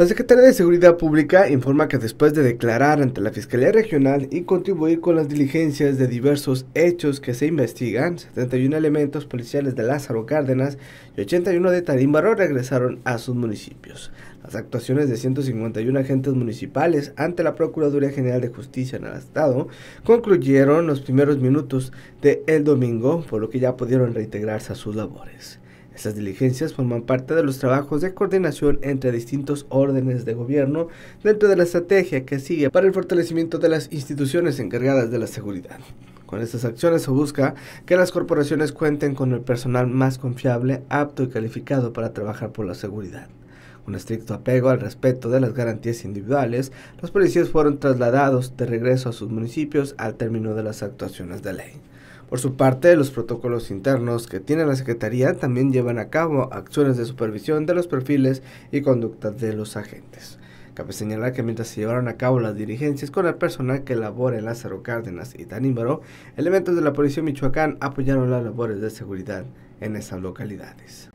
La Secretaría de Seguridad Pública informa que después de declarar ante la Fiscalía Regional y contribuir con las diligencias de diversos hechos que se investigan, 71 elementos policiales de Lázaro Cárdenas y 81 de Tarímbaro regresaron a sus municipios. Las actuaciones de 151 agentes municipales ante la Procuraduría General de Justicia en el Estado concluyeron los primeros minutos de domingo, por lo que ya pudieron reintegrarse a sus labores. Estas diligencias forman parte de los trabajos de coordinación entre distintos órdenes de gobierno dentro de la estrategia que sigue para el fortalecimiento de las instituciones encargadas de la seguridad. Con estas acciones se busca que las corporaciones cuenten con el personal más confiable, apto y calificado para trabajar por la seguridad. Un estricto apego al respeto de las garantías individuales, los policías fueron trasladados de regreso a sus municipios al término de las actuaciones de ley. Por su parte, los protocolos internos que tiene la Secretaría también llevan a cabo acciones de supervisión de los perfiles y conductas de los agentes. Cabe señalar que mientras se llevaron a cabo las dirigencias con el personal que labora en Lázaro Cárdenas y Tanímbaro, elementos de la Policía Michoacán apoyaron las labores de seguridad en esas localidades.